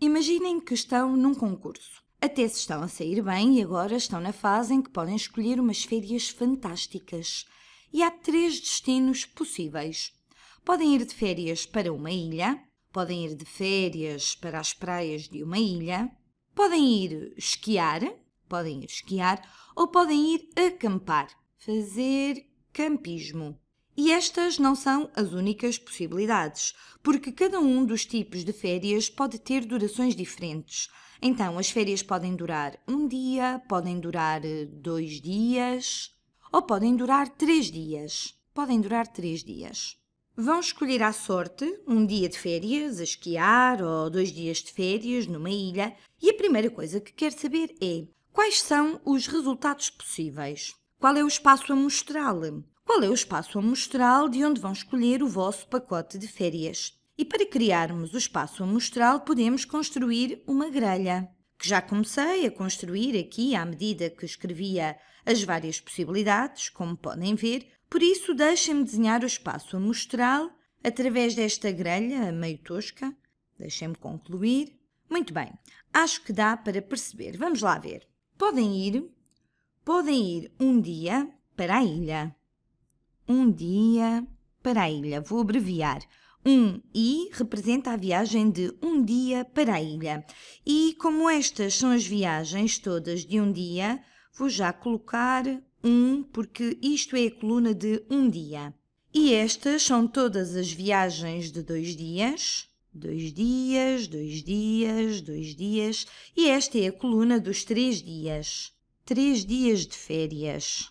Imaginem que estão num concurso. Até se estão a sair bem e agora estão na fase em que podem escolher umas férias fantásticas. E há três destinos possíveis. Podem ir de férias para uma ilha, podem ir de férias para as praias de uma ilha, podem ir esquiar, podem ir esquiar ou podem ir acampar, fazer campismo. E estas não são as únicas possibilidades, porque cada um dos tipos de férias pode ter durações diferentes. Então, as férias podem durar um dia, podem durar eh, dois dias ou podem durar três dias. Podem durar três dias. Vão escolher à sorte um dia de férias a esquiar ou dois dias de férias numa ilha e a primeira coisa que quer saber é quais são os resultados possíveis. Qual é o espaço a mostrá-lo? qual é o espaço amostral de onde vão escolher o vosso pacote de férias. E para criarmos o espaço amostral, podemos construir uma grelha, que já comecei a construir aqui à medida que escrevia as várias possibilidades, como podem ver, por isso deixem-me desenhar o espaço amostral através desta grelha meio tosca. Deixem-me concluir. Muito bem, acho que dá para perceber. Vamos lá ver. Podem ir, podem ir um dia para a ilha um dia para a ilha. Vou abreviar. Um I representa a viagem de um dia para a ilha. E como estas são as viagens todas de um dia, vou já colocar um, porque isto é a coluna de um dia. E estas são todas as viagens de dois dias. Dois dias, dois dias, dois dias. E esta é a coluna dos três dias. Três dias de férias.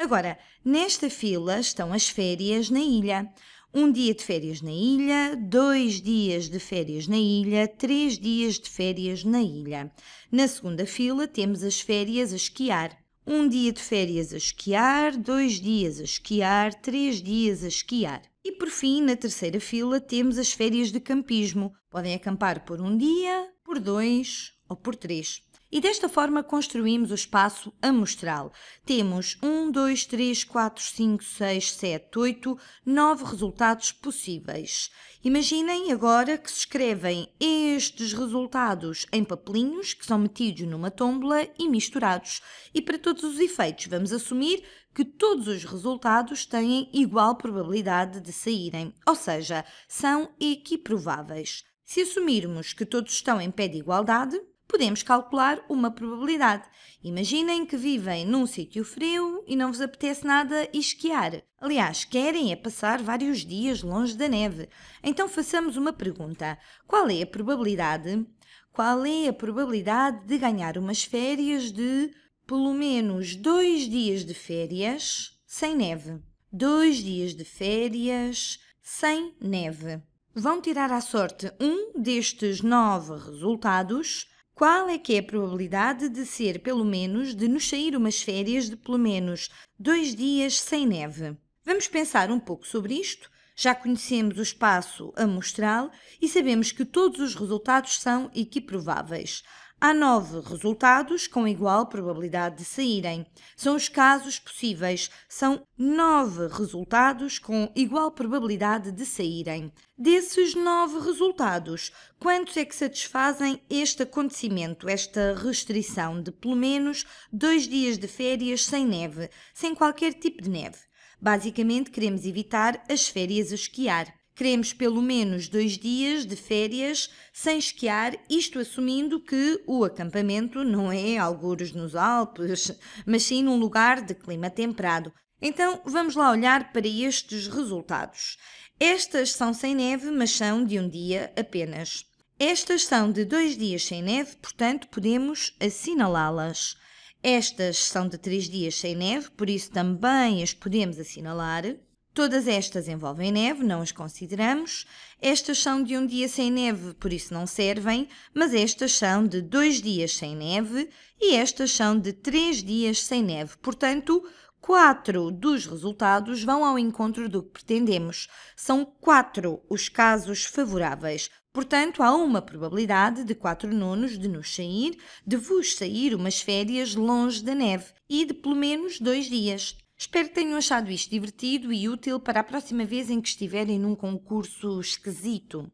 Agora, nesta fila estão as férias na ilha. Um dia de férias na ilha, dois dias de férias na ilha, três dias de férias na ilha. Na segunda fila temos as férias a esquiar. Um dia de férias a esquiar, dois dias a esquiar, três dias a esquiar. E por fim, na terceira fila, temos as férias de campismo. Podem acampar por um dia, por dois ou por três. E desta forma construímos o espaço amostral. Temos 1, 2, 3, 4, 5, 6, 7, 8, 9 resultados possíveis. Imaginem agora que se escrevem estes resultados em papelinhos que são metidos numa tómbola e misturados. E para todos os efeitos, vamos assumir que todos os resultados têm igual probabilidade de saírem, ou seja, são equiprováveis. Se assumirmos que todos estão em pé de igualdade, podemos calcular uma probabilidade. Imaginem que vivem num sítio frio e não vos apetece nada esquiar. Aliás, querem é passar vários dias longe da neve. Então façamos uma pergunta: qual é a probabilidade? Qual é a probabilidade de ganhar umas férias de pelo menos dois dias de férias sem neve? Dois dias de férias sem neve. Vão tirar à sorte um destes nove resultados qual é que é a probabilidade de ser pelo menos, de nos sair umas férias de pelo menos dois dias sem neve? Vamos pensar um pouco sobre isto. Já conhecemos o espaço amostral e sabemos que todos os resultados são equiprováveis. Há nove resultados com igual probabilidade de saírem. São os casos possíveis. São nove resultados com igual probabilidade de saírem. Desses nove resultados, quantos é que satisfazem este acontecimento, esta restrição de pelo menos dois dias de férias sem neve, sem qualquer tipo de neve? Basicamente, queremos evitar as férias a esquiar. Queremos pelo menos dois dias de férias sem esquiar, isto assumindo que o acampamento não é algures nos Alpes, mas sim num lugar de clima temperado. Então vamos lá olhar para estes resultados. Estas são sem neve, mas são de um dia apenas. Estas são de dois dias sem neve, portanto podemos assinalá-las. Estas são de três dias sem neve, por isso também as podemos assinalar. Todas estas envolvem neve, não as consideramos. Estas são de um dia sem neve, por isso não servem, mas estas são de dois dias sem neve e estas são de três dias sem neve. Portanto, quatro dos resultados vão ao encontro do que pretendemos. São quatro os casos favoráveis. Portanto, há uma probabilidade de quatro nonos de nos sair, de vos sair umas férias longe da neve e de pelo menos dois dias. Espero que tenham achado isto divertido e útil para a próxima vez em que estiverem num concurso esquisito.